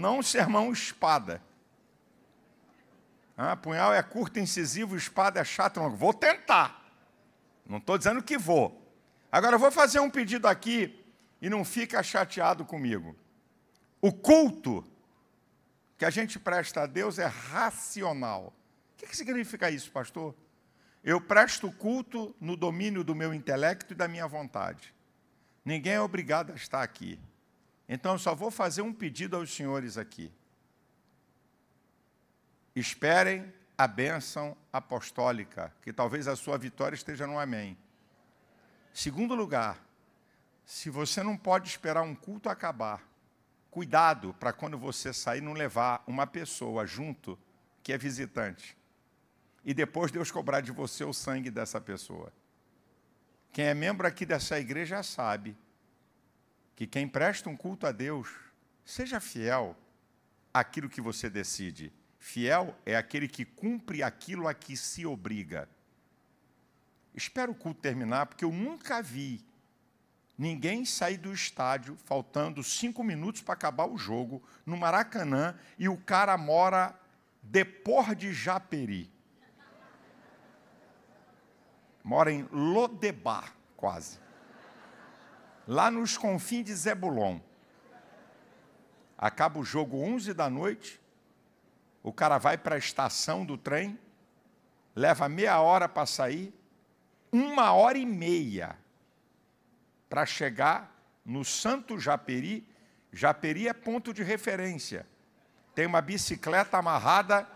Não um sermão espada. Ah, punhal é curto, incisivo, espada é chata, longa. Vou tentar. Não estou dizendo que vou. Agora, vou fazer um pedido aqui e não fica chateado comigo. O culto que a gente presta a Deus é racional. O que, que significa isso, pastor? Eu presto culto no domínio do meu intelecto e da minha vontade. Ninguém é obrigado a estar aqui. Então, eu só vou fazer um pedido aos senhores aqui. Esperem a bênção apostólica, que talvez a sua vitória esteja no Amém. Segundo lugar, se você não pode esperar um culto acabar, cuidado para quando você sair não levar uma pessoa junto que é visitante. E depois Deus cobrar de você o sangue dessa pessoa. Quem é membro aqui dessa igreja sabe que quem presta um culto a Deus seja fiel àquilo que você decide. Fiel é aquele que cumpre aquilo a que se obriga. Espero o culto terminar, porque eu nunca vi ninguém sair do estádio faltando cinco minutos para acabar o jogo no Maracanã e o cara mora depor de Japeri. Mora em Lodebar, quase lá nos confins de Zebulon. Acaba o jogo 11 da noite, o cara vai para a estação do trem, leva meia hora para sair, uma hora e meia para chegar no Santo Japeri. Japeri é ponto de referência. Tem uma bicicleta amarrada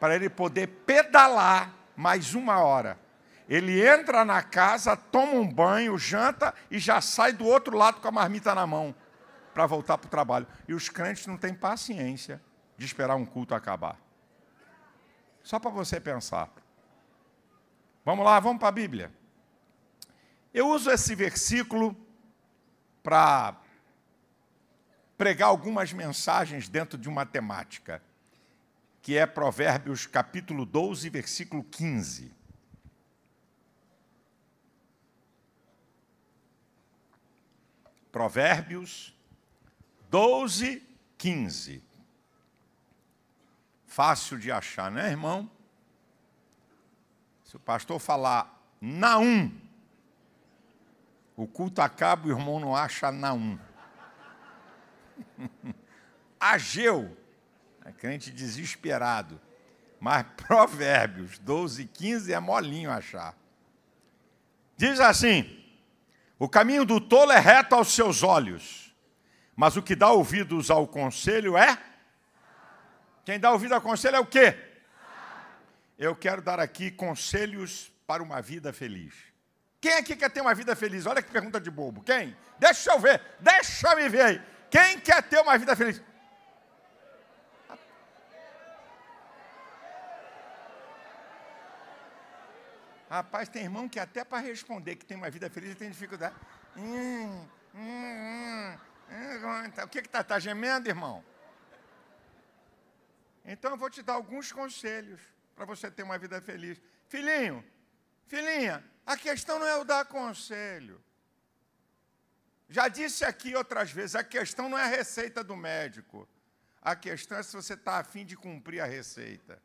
para ele poder pedalar mais uma hora. Ele entra na casa, toma um banho, janta e já sai do outro lado com a marmita na mão para voltar para o trabalho. E os crentes não têm paciência de esperar um culto acabar. Só para você pensar. Vamos lá, vamos para a Bíblia. Eu uso esse versículo para pregar algumas mensagens dentro de uma temática, que é Provérbios capítulo 12, versículo 15. Provérbios 12, 15. Fácil de achar, né, irmão? Se o pastor falar Naum, o culto acaba, e o irmão não acha Naum. Ageu, é crente desesperado. Mas Provérbios 12, 15 é molinho achar. Diz assim: o caminho do tolo é reto aos seus olhos, mas o que dá ouvidos ao conselho é? Quem dá ouvido ao conselho é o quê? Eu quero dar aqui conselhos para uma vida feliz. Quem aqui quer ter uma vida feliz? Olha que pergunta de bobo. Quem? Deixa eu ver. Deixa me ver aí. Quem quer ter uma vida feliz? Rapaz, tem irmão que até para responder que tem uma vida feliz tem dificuldade. Hum, hum, hum, hum, hum. o que está que tá, tá gemendo, irmão? Então eu vou te dar alguns conselhos para você ter uma vida feliz. Filhinho, filhinha, a questão não é o dar conselho. Já disse aqui outras vezes, a questão não é a receita do médico. A questão é se você está afim de cumprir a receita.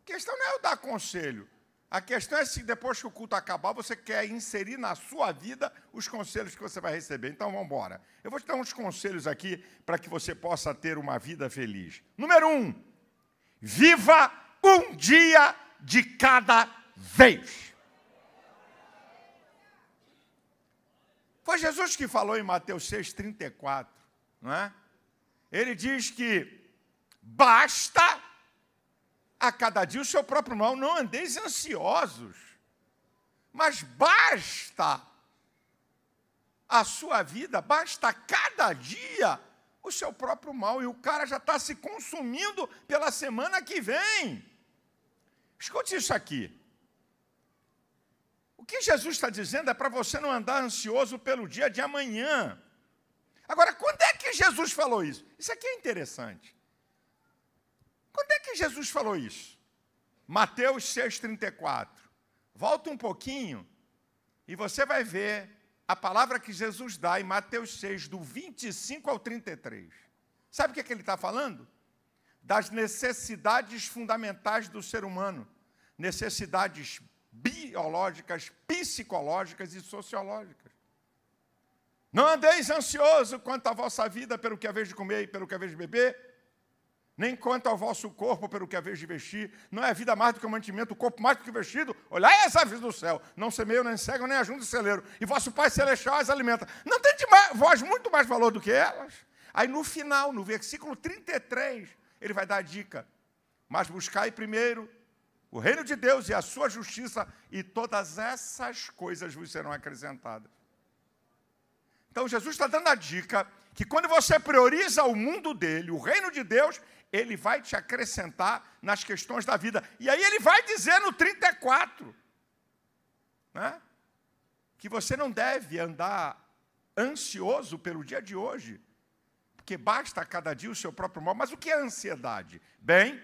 A questão não é eu dar conselho. A questão é se depois que o culto acabar, você quer inserir na sua vida os conselhos que você vai receber. Então vamos embora. Eu vou te dar uns conselhos aqui para que você possa ter uma vida feliz. Número um, viva um dia de cada vez. Foi Jesus que falou em Mateus 6,34, não é? Ele diz que basta a cada dia o seu próprio mal, não andeis ansiosos, mas basta a sua vida, basta cada dia o seu próprio mal, e o cara já está se consumindo pela semana que vem. Escute isso aqui. O que Jesus está dizendo é para você não andar ansioso pelo dia de amanhã. Agora, quando é que Jesus falou isso? Isso aqui é interessante. Quando é que Jesus falou isso? Mateus 6,34. Volta um pouquinho e você vai ver a palavra que Jesus dá em Mateus 6, do 25 ao 33. Sabe o que, é que ele está falando? Das necessidades fundamentais do ser humano, necessidades biológicas, psicológicas e sociológicas. Não andeis ansioso quanto à vossa vida, pelo que haveis de comer e pelo que haveis de beber, nem quanto ao vosso corpo pelo que vez de vestir, não é vida mais do que o mantimento, o corpo mais do que o vestido. Olhai as aves do céu, não semeiam, nem cegam, nem ajuntam celeiro, e vosso Pai Celestial as alimenta. Não tem de mais, vós muito mais valor do que elas? Aí no final, no versículo 33, ele vai dar a dica, mas buscai primeiro o reino de Deus e a sua justiça, e todas essas coisas vos serão acrescentadas. Então Jesus está dando a dica que quando você prioriza o mundo dele, o reino de Deus, ele vai te acrescentar nas questões da vida. E aí ele vai dizer no 34, né, que você não deve andar ansioso pelo dia de hoje, porque basta a cada dia o seu próprio mal. Mas o que é ansiedade? Bem,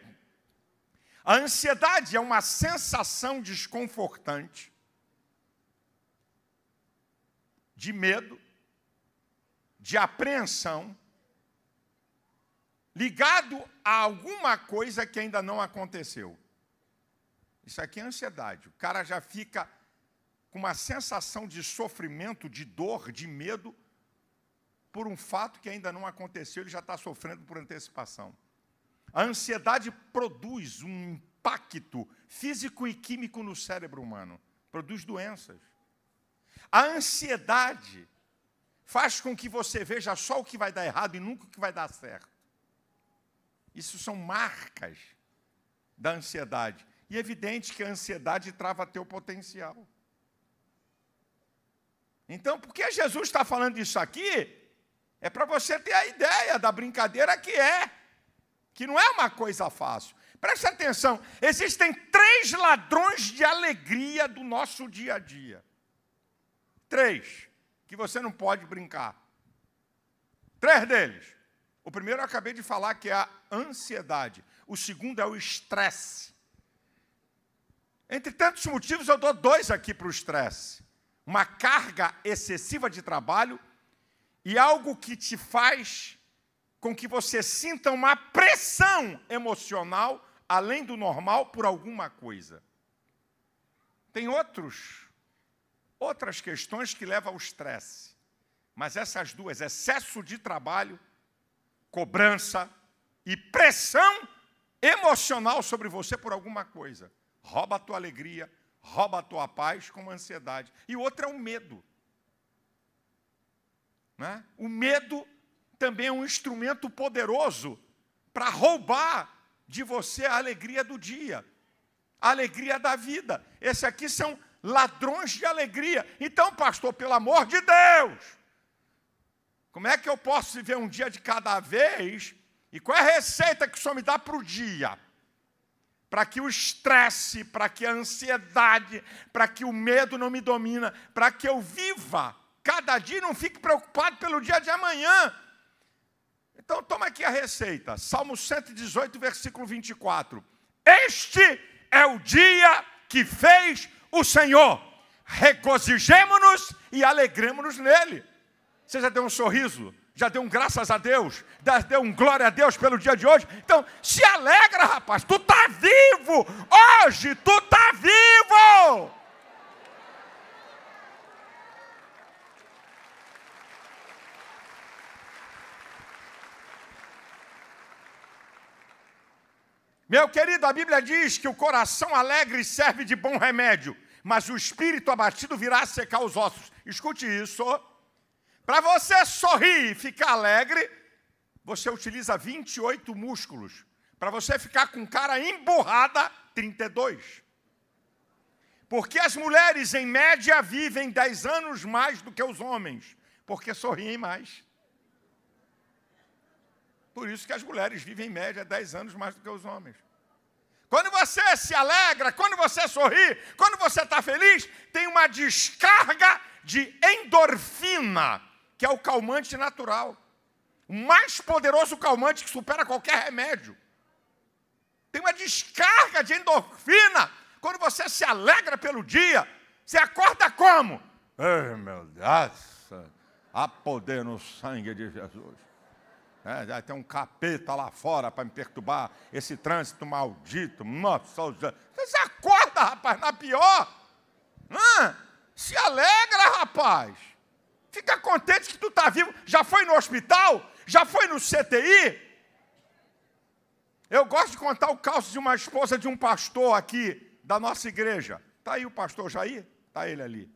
a ansiedade é uma sensação desconfortante de medo, de apreensão, ligado a alguma coisa que ainda não aconteceu. Isso aqui é ansiedade. O cara já fica com uma sensação de sofrimento, de dor, de medo, por um fato que ainda não aconteceu, ele já está sofrendo por antecipação. A ansiedade produz um impacto físico e químico no cérebro humano, produz doenças. A ansiedade faz com que você veja só o que vai dar errado e nunca o que vai dar certo. Isso são marcas da ansiedade. E é evidente que a ansiedade trava teu potencial. Então, porque Jesus está falando isso aqui, é para você ter a ideia da brincadeira que é, que não é uma coisa fácil. Preste atenção, existem três ladrões de alegria do nosso dia a dia. Três, que você não pode brincar. Três deles. O primeiro eu acabei de falar que é a ansiedade. O segundo é o estresse. Entre tantos motivos, eu dou dois aqui para o estresse: uma carga excessiva de trabalho e algo que te faz com que você sinta uma pressão emocional além do normal por alguma coisa. Tem outros, outras questões que levam ao estresse, mas essas duas, excesso de trabalho cobrança e pressão emocional sobre você por alguma coisa. Rouba a tua alegria, rouba a tua paz com ansiedade. E outra é o medo. Né? O medo também é um instrumento poderoso para roubar de você a alegria do dia, a alegria da vida. Esses aqui são ladrões de alegria. Então, pastor, pelo amor de Deus, como é que eu posso viver um dia de cada vez? E qual é a receita que o Senhor me dá para o dia? Para que o estresse, para que a ansiedade, para que o medo não me domina, para que eu viva cada dia e não fique preocupado pelo dia de amanhã. Então toma aqui a receita. Salmo 118, versículo 24. Este é o dia que fez o Senhor. Regozijemo-nos e alegremos-nos nele. Você já deu um sorriso? Já deu um graças a Deus? Já deu um glória a Deus pelo dia de hoje? Então, se alegra, rapaz. Tu tá vivo. Hoje tu tá vivo. Meu querido, a Bíblia diz que o coração alegre serve de bom remédio, mas o espírito abatido virá secar os ossos. Escute isso. Para você sorrir e ficar alegre, você utiliza 28 músculos. Para você ficar com cara emburrada, 32. Porque as mulheres, em média, vivem 10 anos mais do que os homens, porque sorriem mais. Por isso que as mulheres vivem, em média, 10 anos mais do que os homens. Quando você se alegra, quando você sorri, quando você está feliz, tem uma descarga de endorfina que é o calmante natural. O mais poderoso calmante que supera qualquer remédio. Tem uma descarga de endorfina quando você se alegra pelo dia. Você acorda como? Ei, meu Deus, há poder no sangue de Jesus. É, já tem um capeta lá fora para me perturbar. Esse trânsito maldito. Nossa, você acorda, rapaz, na pior. Hã? Se alegra, rapaz. Fica contente que tu está vivo. Já foi no hospital? Já foi no CTI? Eu gosto de contar o caso de uma esposa de um pastor aqui da nossa igreja. Está aí o pastor Jair? Está ele ali.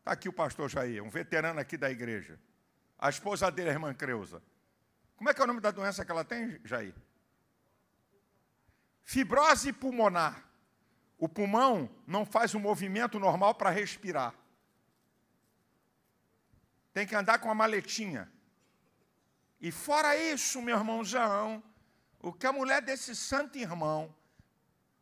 Está aqui o pastor Jair, um veterano aqui da igreja. A esposa dele, a irmã Creuza. Como é que é o nome da doença que ela tem, Jair? Fibrose pulmonar. O pulmão não faz o um movimento normal para respirar. Tem que andar com a maletinha. E fora isso, meu irmão o que a mulher desse santo irmão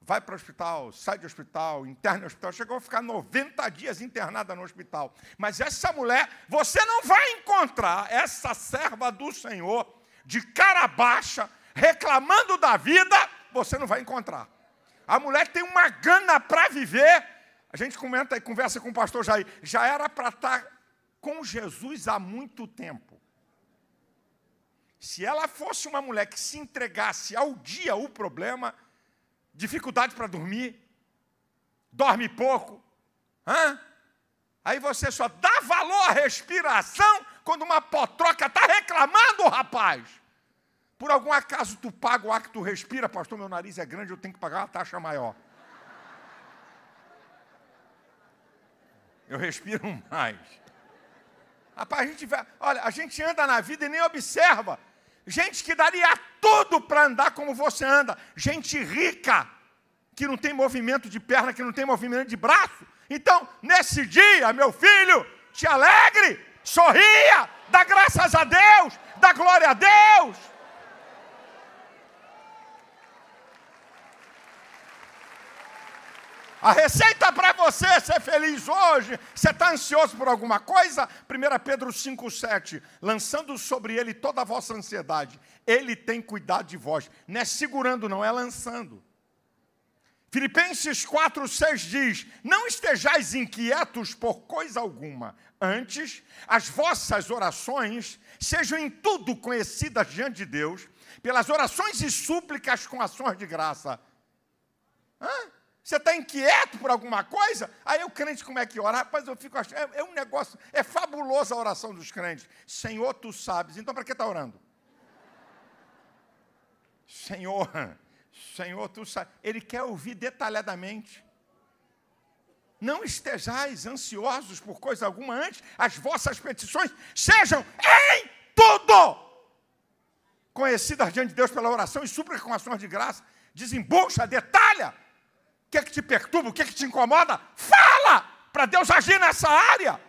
vai para o hospital, sai do hospital, interna no hospital, chegou a ficar 90 dias internada no hospital. Mas essa mulher, você não vai encontrar essa serva do Senhor de cara baixa, reclamando da vida, você não vai encontrar. A mulher tem uma gana para viver. A gente comenta e conversa com o pastor Jair. Já era para estar tá com Jesus há muito tempo. Se ela fosse uma mulher que se entregasse ao dia o problema, dificuldade para dormir, dorme pouco, hã? aí você só dá valor à respiração quando uma potroca está reclamando, rapaz. Por algum acaso tu paga o ar que tu respira, pastor, meu nariz é grande, eu tenho que pagar uma taxa maior. Eu respiro mais. Rapaz, a gente, olha, a gente anda na vida e nem observa. Gente que daria tudo para andar como você anda. Gente rica, que não tem movimento de perna, que não tem movimento de braço. Então, nesse dia, meu filho, te alegre, sorria, dá graças a Deus, dá glória a Deus. A receita para você ser feliz hoje, você está ansioso por alguma coisa? 1 Pedro 5,7: lançando sobre ele toda a vossa ansiedade, ele tem cuidado de vós. Não é segurando, não, é lançando. Filipenses 4:6 diz: Não estejais inquietos por coisa alguma, antes as vossas orações sejam em tudo conhecidas diante de Deus, pelas orações e súplicas com ações de graça. Hã? Você está inquieto por alguma coisa? Aí o crente, como é que ora? Rapaz, eu fico achando. É, é um negócio. É fabulosa a oração dos crentes. Senhor, tu sabes. Então, para que está orando? Senhor, Senhor, tu sabes. Ele quer ouvir detalhadamente. Não estejais ansiosos por coisa alguma antes, as vossas petições sejam em tudo conhecidas diante de Deus pela oração e súplica com ações de graça. Desembucha, detalha que é que te perturba, o que é que te incomoda, fala para Deus agir nessa área.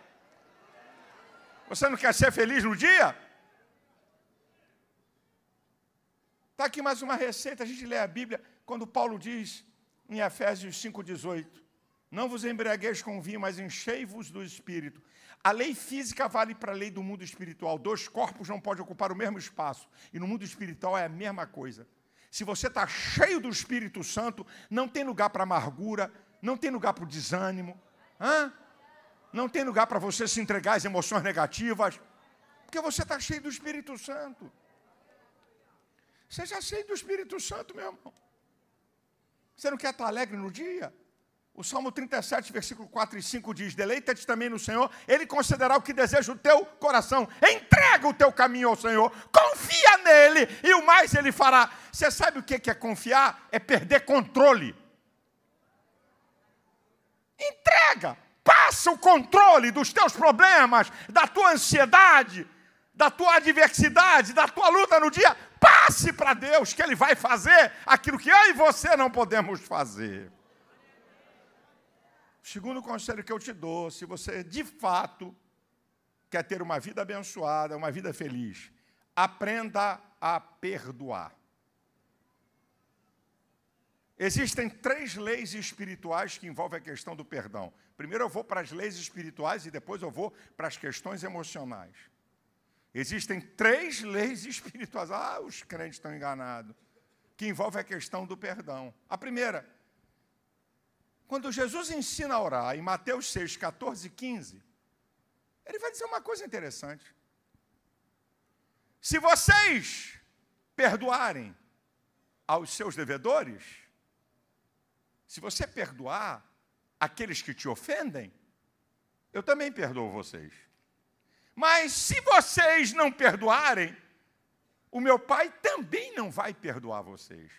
Você não quer ser feliz no dia? Está aqui mais uma receita, a gente lê a Bíblia, quando Paulo diz em Efésios 5,18: Não vos embriagueis com vinho, mas enchei-vos do espírito. A lei física vale para a lei do mundo espiritual. Dois corpos não podem ocupar o mesmo espaço. E no mundo espiritual é a mesma coisa. Se você está cheio do Espírito Santo, não tem lugar para amargura, não tem lugar para o desânimo, hã? não tem lugar para você se entregar às emoções negativas, porque você está cheio do Espírito Santo. Seja cheio do Espírito Santo, meu irmão. Você não quer estar alegre no dia? O Salmo 37, versículo 4 e 5 diz: Deleita-te também no Senhor, Ele concederá o que deseja o teu coração. Entrega o teu caminho ao Senhor, confia nele e o mais Ele fará. Você sabe o que é confiar? É perder controle. Entrega, passa o controle dos teus problemas, da tua ansiedade, da tua adversidade, da tua luta no dia. Passe para Deus, que Ele vai fazer aquilo que eu e você não podemos fazer. Segundo conselho que eu te dou, se você de fato quer ter uma vida abençoada, uma vida feliz, aprenda a perdoar. Existem três leis espirituais que envolvem a questão do perdão. Primeiro eu vou para as leis espirituais e depois eu vou para as questões emocionais. Existem três leis espirituais. Ah, os crentes estão enganados. Que envolvem a questão do perdão. A primeira, quando Jesus ensina a orar em Mateus 6, 14 e 15, ele vai dizer uma coisa interessante. Se vocês perdoarem aos seus devedores, se você perdoar aqueles que te ofendem, eu também perdoo vocês. Mas se vocês não perdoarem, o meu pai também não vai perdoar vocês.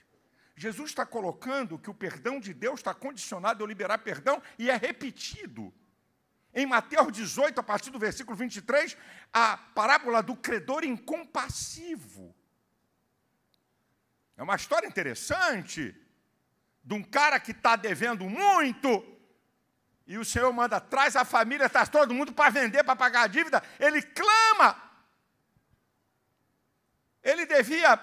Jesus está colocando que o perdão de Deus está condicionado a liberar perdão e é repetido. Em Mateus 18, a partir do versículo 23, a parábola do credor incompassivo. É uma história interessante de um cara que está devendo muito e o Senhor manda, traz a família, traz todo mundo para vender, para pagar a dívida. Ele clama. Ele devia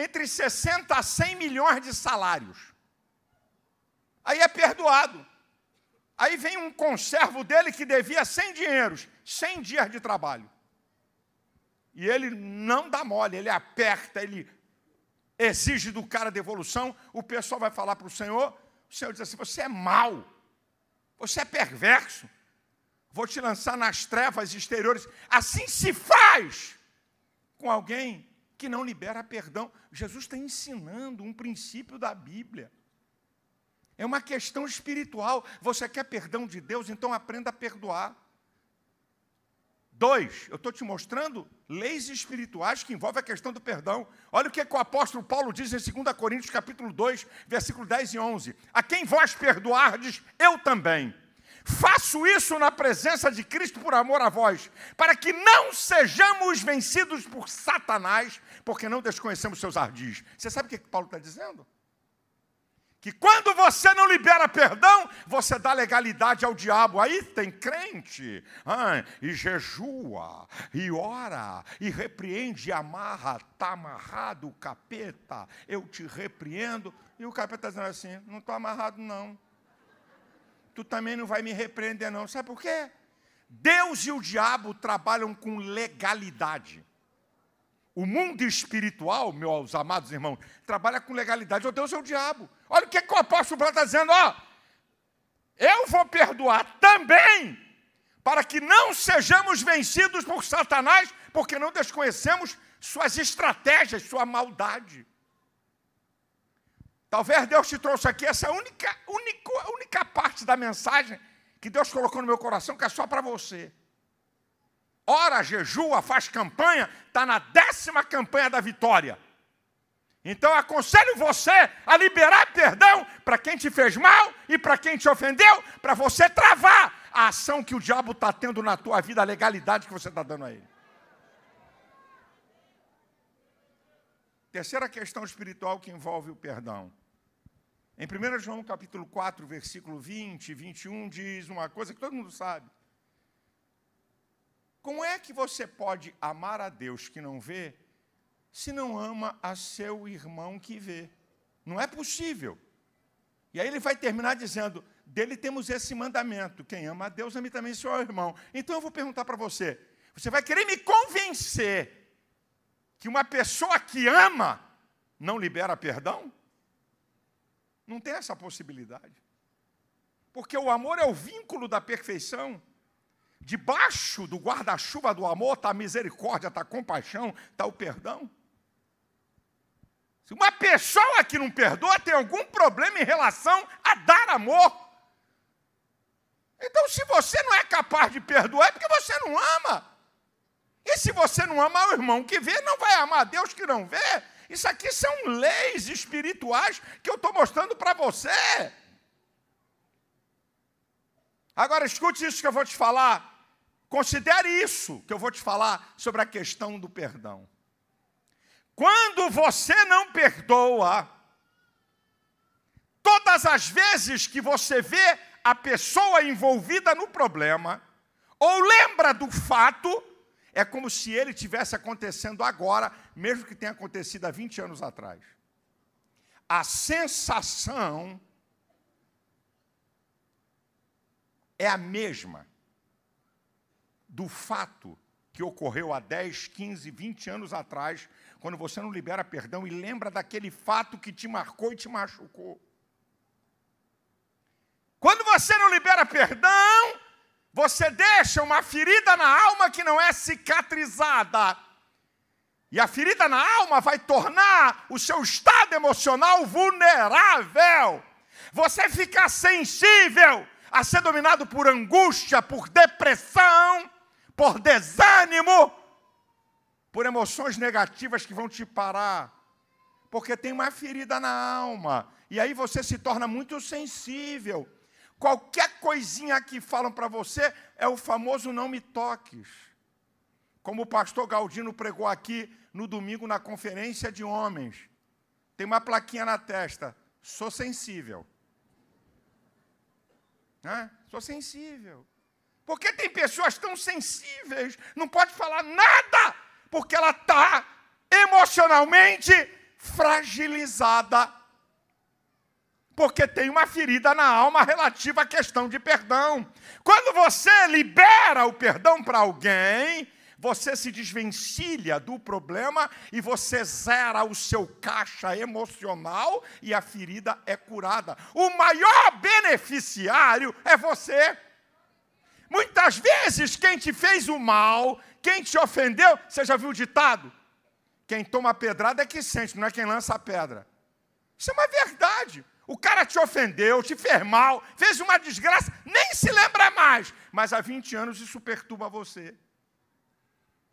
entre 60 a 100 milhões de salários. Aí é perdoado. Aí vem um conservo dele que devia 100 dinheiros, 100 dias de trabalho. E ele não dá mole, ele aperta, ele exige do cara devolução. O pessoal vai falar para o senhor, o senhor diz assim: você é mau, você é perverso, vou te lançar nas trevas exteriores. Assim se faz com alguém que não libera perdão. Jesus está ensinando um princípio da Bíblia. É uma questão espiritual. Você quer perdão de Deus, então aprenda a perdoar. Dois, eu estou te mostrando leis espirituais que envolvem a questão do perdão. Olha o que, é que o apóstolo Paulo diz em 2 Coríntios capítulo 2, versículo 10 e 11. A quem vós perdoardes, eu também Faço isso na presença de Cristo por amor a vós, para que não sejamos vencidos por Satanás, porque não desconhecemos seus ardis. Você sabe o que Paulo está dizendo? Que quando você não libera perdão, você dá legalidade ao diabo. Aí tem crente, hein? e jejua, e ora, e repreende, e amarra, está amarrado o capeta, eu te repreendo. E o capeta está dizendo assim: não estou amarrado, não tu também não vai me repreender, não. Sabe por quê? Deus e o diabo trabalham com legalidade. O mundo espiritual, meus amados irmãos, trabalha com legalidade. O Deus é o diabo. Olha o que, que o apóstolo Paulo está dizendo, ó. Eu vou perdoar também, para que não sejamos vencidos por Satanás, porque não desconhecemos suas estratégias, sua maldade. Talvez Deus te trouxe aqui essa única, única, única parte da mensagem que Deus colocou no meu coração, que é só para você. Ora, jejua, faz campanha, está na décima campanha da vitória. Então aconselho você a liberar perdão para quem te fez mal e para quem te ofendeu, para você travar a ação que o diabo está tendo na tua vida, a legalidade que você está dando a ele. Terceira questão espiritual que envolve o perdão. Em 1 João capítulo 4, versículo 20 e 21 diz uma coisa que todo mundo sabe. Como é que você pode amar a Deus que não vê, se não ama a seu irmão que vê? Não é possível. E aí ele vai terminar dizendo: dele temos esse mandamento: quem ama a Deus, ame também seu irmão. Então eu vou perguntar para você: você vai querer me convencer que uma pessoa que ama não libera perdão? Não tem essa possibilidade. Porque o amor é o vínculo da perfeição. Debaixo do guarda-chuva do amor está a misericórdia, está a compaixão, está o perdão. Se uma pessoa que não perdoa tem algum problema em relação a dar amor. Então, se você não é capaz de perdoar, é porque você não ama. E se você não ama o irmão que vê, não vai amar Deus que não vê. Isso aqui são leis espirituais que eu estou mostrando para você. Agora escute isso que eu vou te falar. Considere isso que eu vou te falar sobre a questão do perdão. Quando você não perdoa, todas as vezes que você vê a pessoa envolvida no problema, ou lembra do fato, é como se ele tivesse acontecendo agora, mesmo que tenha acontecido há 20 anos atrás. A sensação é a mesma do fato que ocorreu há 10, 15, 20 anos atrás, quando você não libera perdão e lembra daquele fato que te marcou e te machucou. Quando você não libera perdão, você deixa uma ferida na alma que não é cicatrizada. E a ferida na alma vai tornar o seu estado emocional vulnerável. Você fica sensível a ser dominado por angústia, por depressão, por desânimo, por emoções negativas que vão te parar. Porque tem uma ferida na alma. E aí você se torna muito sensível Qualquer coisinha que falam para você é o famoso não me toques. Como o pastor Galdino pregou aqui no domingo na conferência de homens. Tem uma plaquinha na testa. Sou sensível. Né? Sou sensível. Porque tem pessoas tão sensíveis, não pode falar nada, porque ela está emocionalmente fragilizada porque tem uma ferida na alma relativa à questão de perdão. Quando você libera o perdão para alguém, você se desvencilha do problema e você zera o seu caixa emocional e a ferida é curada. O maior beneficiário é você. Muitas vezes, quem te fez o mal, quem te ofendeu, você já viu o ditado? Quem toma pedrada é que sente, não é quem lança a pedra. Isso é uma verdade o cara te ofendeu, te fez mal, fez uma desgraça, nem se lembra mais. Mas há 20 anos isso perturba você.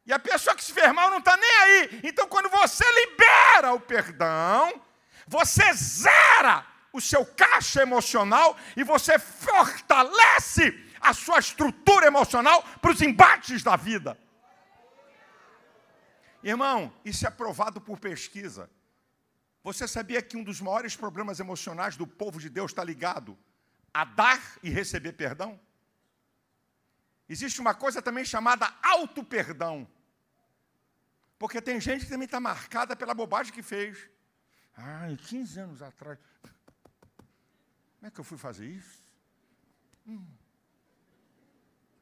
E a pessoa que se fez mal não está nem aí. Então, quando você libera o perdão, você zera o seu caixa emocional e você fortalece a sua estrutura emocional para os embates da vida. Irmão, isso é provado por pesquisa. Você sabia que um dos maiores problemas emocionais do povo de Deus está ligado a dar e receber perdão? Existe uma coisa também chamada auto-perdão. Porque tem gente que também está marcada pela bobagem que fez. Ai, 15 anos atrás. Como é que eu fui fazer isso? Hum.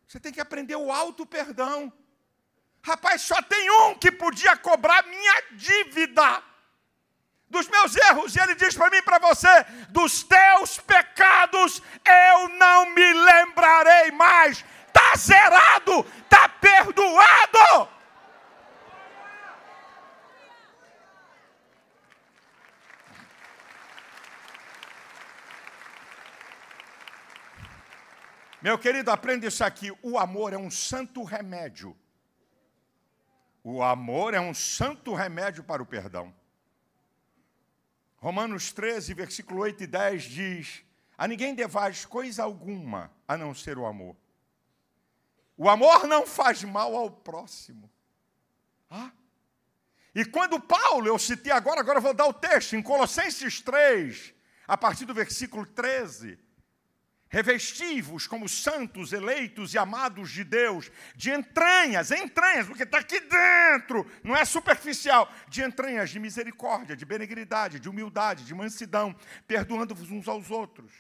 Você tem que aprender o auto-perdão. Rapaz, só tem um que podia cobrar minha dívida dos meus erros, e ele diz para mim e para você: dos teus pecados eu não me lembrarei mais. Está zerado, está perdoado. Meu querido, aprenda isso aqui: o amor é um santo remédio. O amor é um santo remédio para o perdão. Romanos 13, versículo 8 e 10 diz: A ninguém devais coisa alguma a não ser o amor. O amor não faz mal ao próximo. Ah? E quando Paulo, eu citei agora, agora vou dar o texto, em Colossenses 3, a partir do versículo 13, Revesti-vos como santos, eleitos e amados de Deus, de entranhas, entranhas, porque está aqui dentro, não é superficial, de entranhas de misericórdia, de benignidade, de humildade, de mansidão, perdoando-vos uns aos outros.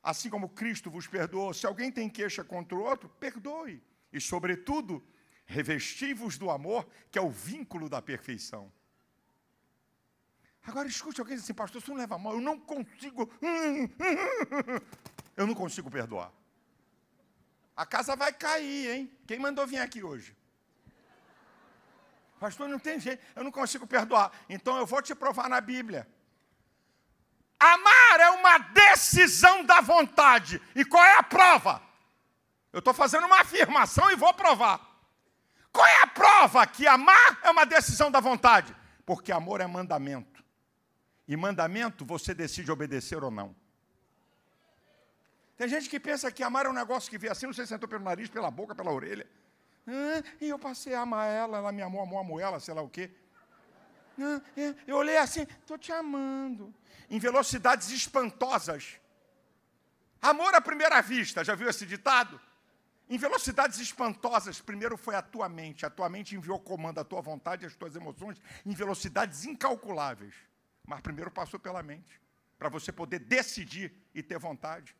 Assim como Cristo vos perdoou, se alguém tem queixa contra o outro, perdoe. E, sobretudo, revesti-vos do amor, que é o vínculo da perfeição. Agora escute alguém diz assim, pastor, se não leva mal, eu não consigo. Hum, hum, hum, eu não consigo perdoar. A casa vai cair, hein? Quem mandou vir aqui hoje? Pastor, não tem jeito, eu não consigo perdoar. Então eu vou te provar na Bíblia. Amar é uma decisão da vontade. E qual é a prova? Eu estou fazendo uma afirmação e vou provar. Qual é a prova que amar é uma decisão da vontade? Porque amor é mandamento. E mandamento você decide obedecer ou não. Tem gente que pensa que amar é um negócio que vê assim, não sei se pelo nariz, pela boca, pela orelha. Ah, e eu passei a amar ela, ela me amou, amou, amou ela, sei lá o quê. Ah, é, eu olhei assim, estou te amando. Em velocidades espantosas. Amor à primeira vista, já viu esse ditado? Em velocidades espantosas, primeiro foi a tua mente. A tua mente enviou comando à tua vontade, às tuas emoções, em velocidades incalculáveis mas primeiro passou pela mente, para você poder decidir e ter vontade.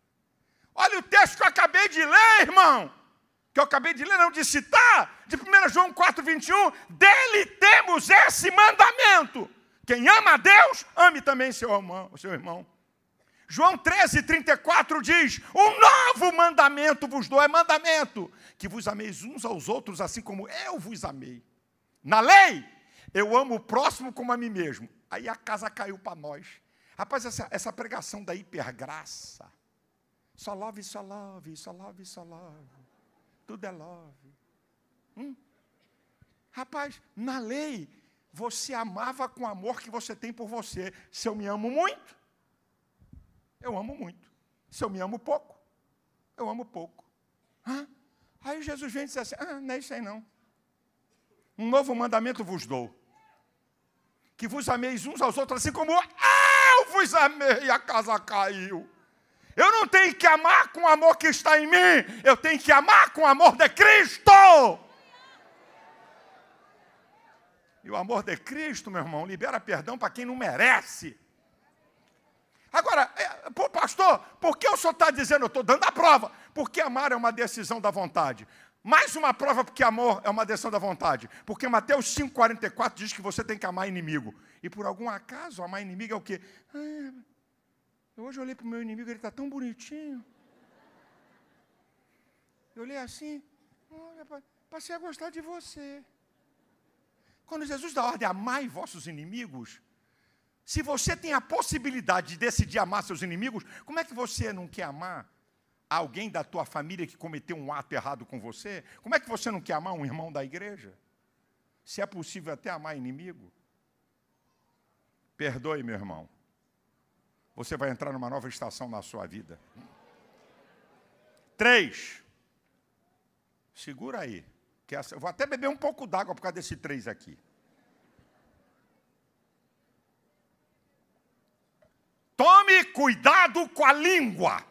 Olha o texto que eu acabei de ler, irmão, que eu acabei de ler, não de citar, de 1 João 4, 21. Dele temos esse mandamento. Quem ama a Deus, ame também seu irmão. Seu irmão. João 13, 34 diz: Um novo mandamento vos dou, é mandamento, que vos ameis uns aos outros, assim como eu vos amei. Na lei, eu amo o próximo como a mim mesmo. Aí a casa caiu para nós. Rapaz, essa, essa pregação da hipergraça. Só love, só love, só love, só love. Tudo é love. Hum? Rapaz, na lei, você amava com o amor que você tem por você. Se eu me amo muito, eu amo muito. Se eu me amo pouco, eu amo pouco. Hã? Aí Jesus vem e diz assim: ah, não é isso aí não. Um novo mandamento vos dou que vos ameis uns aos outros, assim como eu vos amei, a casa caiu. Eu não tenho que amar com o amor que está em mim, eu tenho que amar com o amor de Cristo. E o amor de Cristo, meu irmão, libera perdão para quem não merece. Agora, é, pastor, por que o senhor está dizendo, eu estou dando a prova? Porque amar é uma decisão da vontade. Mais uma prova porque amor é uma adesão da vontade. Porque Mateus 5,44 diz que você tem que amar inimigo. E por algum acaso, amar inimigo é o quê? Ah, hoje eu olhei para o meu inimigo, ele está tão bonitinho. Eu olhei assim, passei a gostar de você. Quando Jesus dá a ordem, amai vossos inimigos, se você tem a possibilidade de decidir amar seus inimigos, como é que você não quer amar alguém da tua família que cometeu um ato errado com você? Como é que você não quer amar um irmão da igreja? Se é possível até amar inimigo? Perdoe, meu irmão. Você vai entrar numa nova estação na sua vida. Três. Segura aí. Que essa, eu vou até beber um pouco d'água por causa desse três aqui. Tome cuidado com a língua.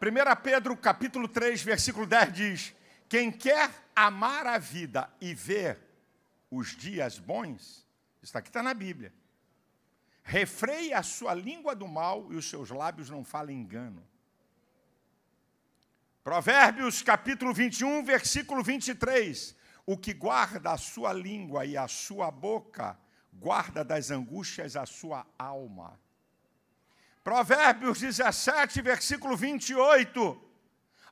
1 Pedro capítulo 3, versículo 10 diz: Quem quer amar a vida e ver os dias bons, isso aqui está na Bíblia. Refreie a sua língua do mal e os seus lábios não falem engano. Provérbios capítulo 21, versículo 23. O que guarda a sua língua e a sua boca, guarda das angústias a sua alma. Provérbios 17, versículo 28.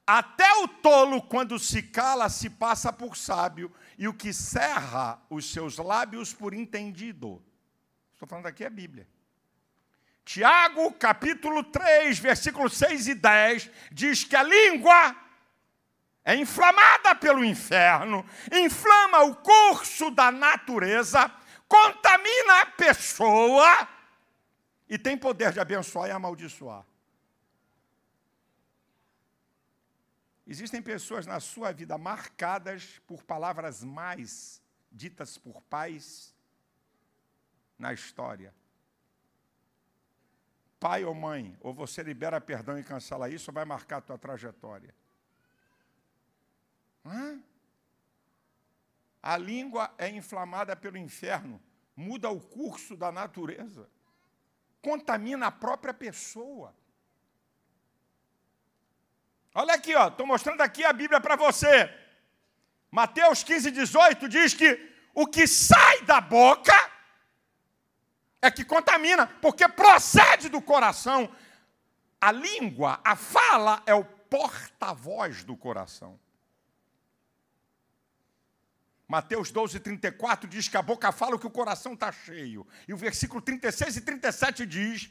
Até o tolo, quando se cala, se passa por sábio, e o que cerra os seus lábios por entendido. Estou falando aqui a Bíblia. Tiago, capítulo 3, versículos 6 e 10, diz que a língua é inflamada pelo inferno, inflama o curso da natureza, contamina a pessoa e tem poder de abençoar e amaldiçoar. Existem pessoas na sua vida marcadas por palavras mais ditas por pais na história. Pai ou mãe, ou você libera perdão e cancela isso, ou vai marcar a tua trajetória. Hã? A língua é inflamada pelo inferno, muda o curso da natureza contamina a própria pessoa. Olha aqui, ó, estou mostrando aqui a Bíblia para você. Mateus 15, 18 diz que o que sai da boca é que contamina, porque procede do coração. A língua, a fala é o porta-voz do coração. Mateus 12, 34 diz que a boca fala o que o coração está cheio. E o versículo 36 e 37 diz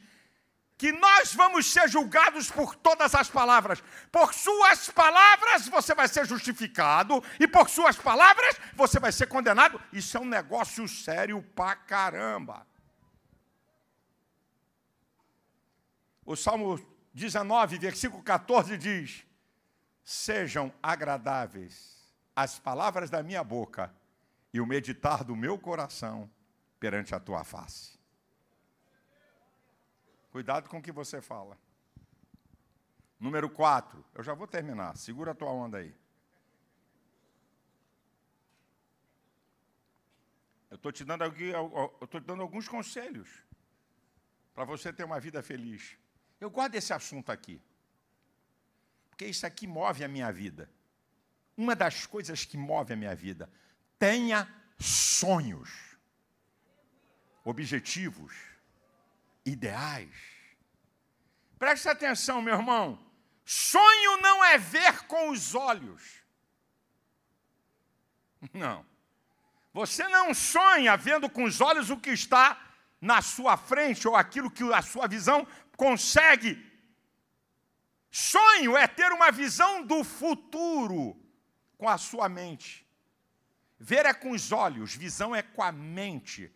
que nós vamos ser julgados por todas as palavras. Por suas palavras você vai ser justificado, e por suas palavras você vai ser condenado. Isso é um negócio sério pra caramba. O Salmo 19, versículo 14 diz: Sejam agradáveis as palavras da minha boca e o meditar do meu coração perante a tua face. Cuidado com o que você fala. Número 4, eu já vou terminar, segura a tua onda aí. Eu estou te dando aqui, eu tô te dando alguns conselhos para você ter uma vida feliz. Eu guardo esse assunto aqui, porque isso aqui move a minha vida uma das coisas que move a minha vida. Tenha sonhos, objetivos, ideais. Preste atenção, meu irmão. Sonho não é ver com os olhos. Não. Você não sonha vendo com os olhos o que está na sua frente ou aquilo que a sua visão consegue. Sonho é ter uma visão do futuro com a sua mente. Ver é com os olhos, visão é com a mente.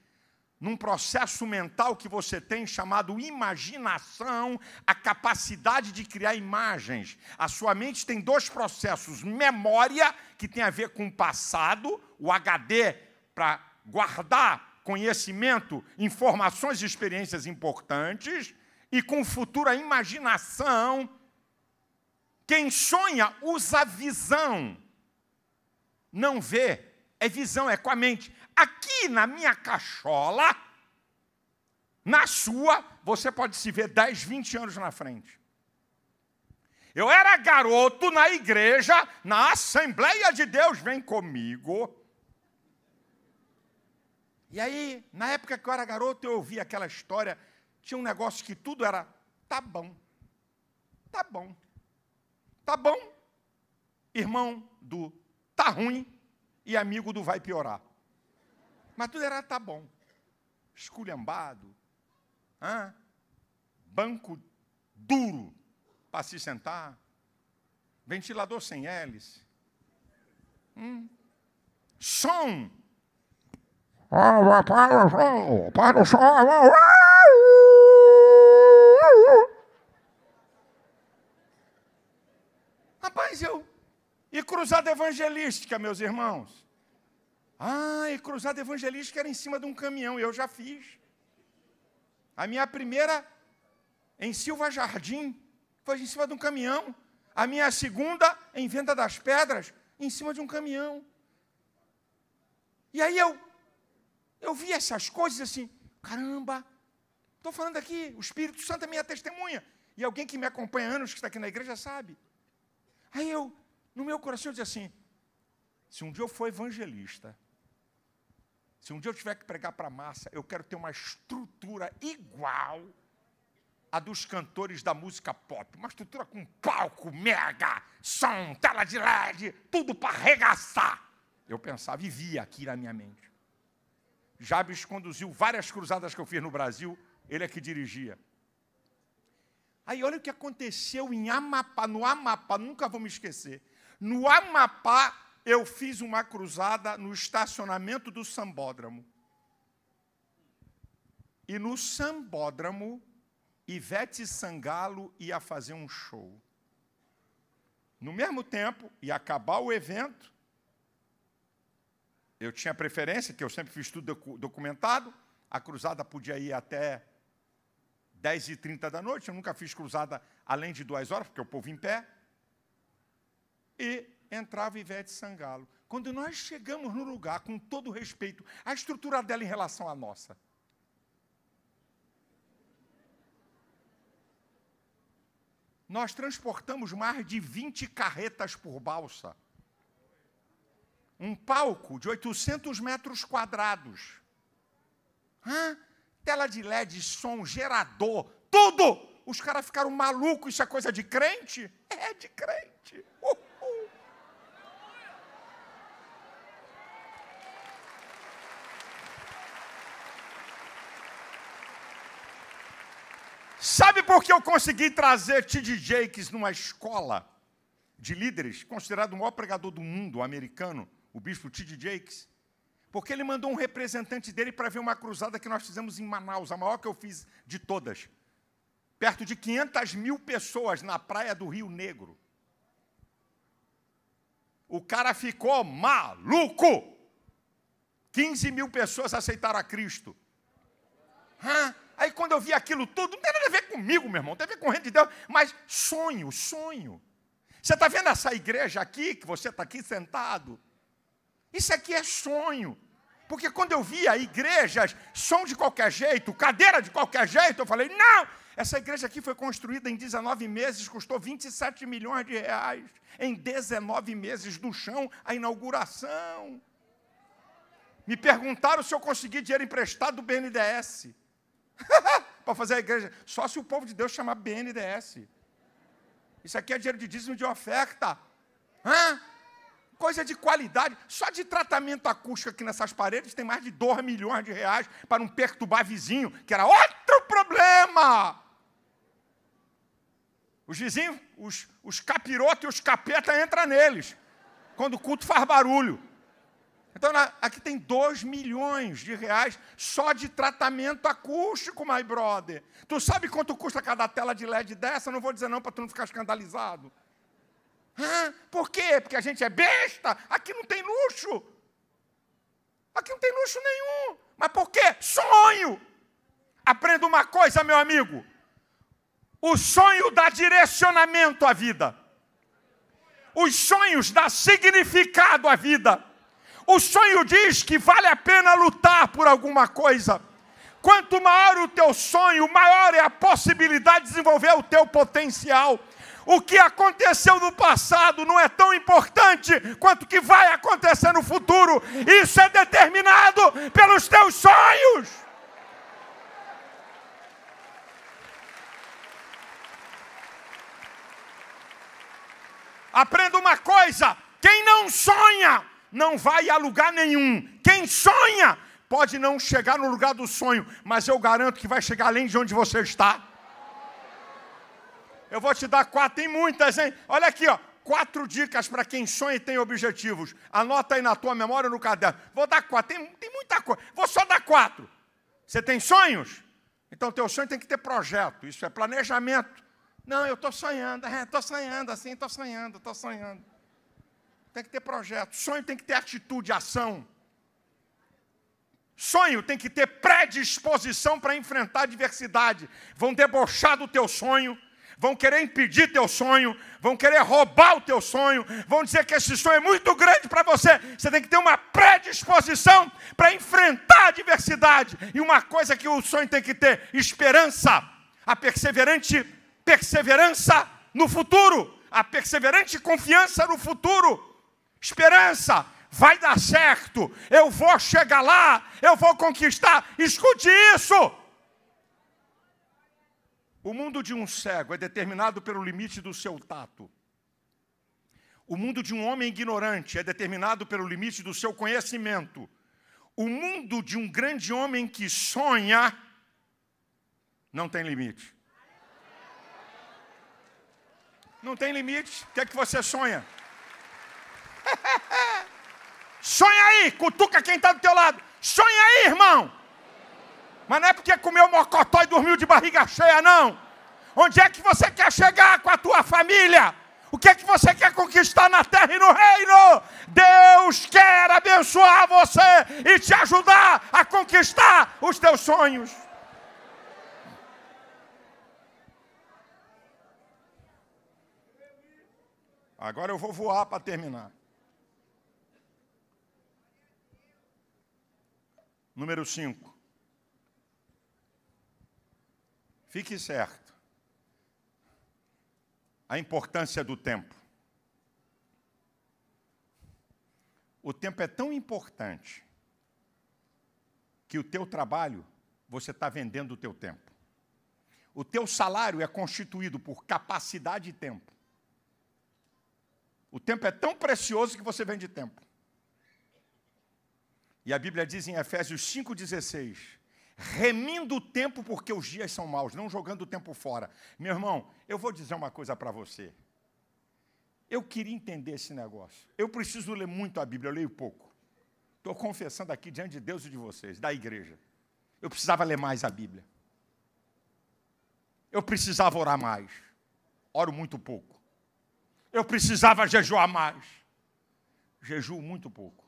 Num processo mental que você tem chamado imaginação, a capacidade de criar imagens. A sua mente tem dois processos: memória, que tem a ver com o passado, o HD, para guardar conhecimento, informações e experiências importantes, e com o futuro, a imaginação. Quem sonha usa a visão não vê é visão, é com a mente. Aqui na minha cachola, na sua, você pode se ver 10, 20 anos na frente. Eu era garoto na igreja, na Assembleia de Deus, vem comigo. E aí, na época que eu era garoto, eu ouvi aquela história, tinha um negócio que tudo era tá bom. Tá bom. Tá bom, irmão do tá ruim e amigo do vai piorar. Mas tudo era tá bom. Esculhambado, banco duro para se sentar, ventilador sem hélice, hum. som. Ah, para o som! Para o som! cruzada evangelística, meus irmãos? Ah, e cruzada evangelística era em cima de um caminhão, eu já fiz. A minha primeira em Silva Jardim foi em cima de um caminhão. A minha segunda em Venda das Pedras, em cima de um caminhão. E aí eu eu vi essas coisas assim, caramba. Estou falando aqui, o Espírito Santo é minha testemunha. E alguém que me acompanha há anos que está aqui na igreja sabe. Aí eu, no meu coração eu dizia assim: se um dia eu for evangelista, se um dia eu tiver que pregar para a massa, eu quero ter uma estrutura igual a dos cantores da música pop. Uma estrutura com palco, mega, som, tela de LED, tudo para arregaçar. Eu pensava vivia aqui na minha mente. Jabes conduziu várias cruzadas que eu fiz no Brasil, ele é que dirigia. Aí olha o que aconteceu em Amapá, no Amapá, nunca vou me esquecer. No Amapá, eu fiz uma cruzada no estacionamento do sambódromo. E no sambódromo, Ivete Sangalo ia fazer um show. No mesmo tempo, ia acabar o evento. Eu tinha preferência, que eu sempre fiz tudo documentado. A cruzada podia ir até 10h30 da noite. Eu nunca fiz cruzada além de duas horas, porque o povo em pé e entrava Ivete Sangalo. Quando nós chegamos no lugar, com todo respeito, a estrutura dela em relação à nossa. Nós transportamos mais de 20 carretas por balsa. Um palco de 800 metros quadrados. Hã? Tela de LED, som, gerador, tudo! Os caras ficaram malucos, isso é coisa de crente? É de crente. Uh! Sabe por que eu consegui trazer T.D. Jakes numa escola de líderes, considerado o maior pregador do mundo, o americano, o bispo T.D. Jakes? Porque ele mandou um representante dele para ver uma cruzada que nós fizemos em Manaus, a maior que eu fiz de todas. Perto de 500 mil pessoas na praia do Rio Negro. O cara ficou maluco! 15 mil pessoas aceitaram a Cristo. Hã? Aí quando eu vi aquilo tudo, não tem nada a ver comigo, meu irmão, tem a ver com o reino de Deus, mas sonho, sonho. Você está vendo essa igreja aqui, que você está aqui sentado? Isso aqui é sonho. Porque quando eu via igrejas, som de qualquer jeito, cadeira de qualquer jeito, eu falei, não, essa igreja aqui foi construída em 19 meses, custou 27 milhões de reais. Em 19 meses, do chão à inauguração. Me perguntaram se eu consegui dinheiro emprestado do BNDES. para fazer a igreja. Só se o povo de Deus chamar BNDS. Isso aqui é dinheiro de dízimo de oferta. Hã? Coisa de qualidade. Só de tratamento acústico aqui nessas paredes tem mais de 2 milhões de reais para não perturbar vizinho, que era outro problema. Os vizinhos, os, os capirotos e os capeta entram neles. Quando o culto faz barulho. Então, aqui tem 2 milhões de reais só de tratamento acústico, my brother. Tu sabe quanto custa cada tela de LED dessa? não vou dizer não para tu não ficar escandalizado. Hã? Por quê? Porque a gente é besta. Aqui não tem luxo. Aqui não tem luxo nenhum. Mas por quê? Sonho. Aprenda uma coisa, meu amigo. O sonho dá direcionamento à vida. Os sonhos dão significado à vida. O sonho diz que vale a pena lutar por alguma coisa. Quanto maior o teu sonho, maior é a possibilidade de desenvolver o teu potencial. O que aconteceu no passado não é tão importante quanto o que vai acontecer no futuro. Isso é determinado pelos teus sonhos. Aprenda uma coisa: quem não sonha não vai a lugar nenhum. Quem sonha pode não chegar no lugar do sonho, mas eu garanto que vai chegar além de onde você está. Eu vou te dar quatro, tem muitas, hein? Olha aqui, ó. Quatro dicas para quem sonha e tem objetivos. Anota aí na tua memória no caderno. Vou dar quatro, tem, tem muita coisa. Vou só dar quatro. Você tem sonhos? Então teu sonho tem que ter projeto. Isso é planejamento. Não, eu estou sonhando, estou é, sonhando assim, estou sonhando, estou sonhando tem que ter projeto. Sonho tem que ter atitude, ação. Sonho tem que ter predisposição para enfrentar a diversidade. Vão debochar do teu sonho, vão querer impedir teu sonho, vão querer roubar o teu sonho, vão dizer que esse sonho é muito grande para você. Você tem que ter uma predisposição para enfrentar a diversidade. E uma coisa que o sonho tem que ter: esperança. A perseverante perseverança no futuro, a perseverante confiança no futuro. Esperança, vai dar certo, eu vou chegar lá, eu vou conquistar. Escute isso! O mundo de um cego é determinado pelo limite do seu tato. O mundo de um homem ignorante é determinado pelo limite do seu conhecimento. O mundo de um grande homem que sonha não tem limite. Não tem limite. O que é que você sonha? Sonha aí, cutuca quem está do teu lado. Sonha aí, irmão. Mas não é porque comeu mocotó e dormiu de barriga cheia, não. Onde é que você quer chegar com a tua família? O que é que você quer conquistar na terra e no reino? Deus quer abençoar você e te ajudar a conquistar os teus sonhos. Agora eu vou voar para terminar. Número 5. Fique certo. A importância do tempo. O tempo é tão importante que o teu trabalho, você está vendendo o teu tempo. O teu salário é constituído por capacidade e tempo. O tempo é tão precioso que você vende tempo. E a Bíblia diz em Efésios 5,16: remindo o tempo porque os dias são maus, não jogando o tempo fora. Meu irmão, eu vou dizer uma coisa para você. Eu queria entender esse negócio. Eu preciso ler muito a Bíblia, eu leio pouco. Estou confessando aqui diante de Deus e de vocês, da igreja. Eu precisava ler mais a Bíblia. Eu precisava orar mais. Oro muito pouco. Eu precisava jejuar mais. Jejuo muito pouco.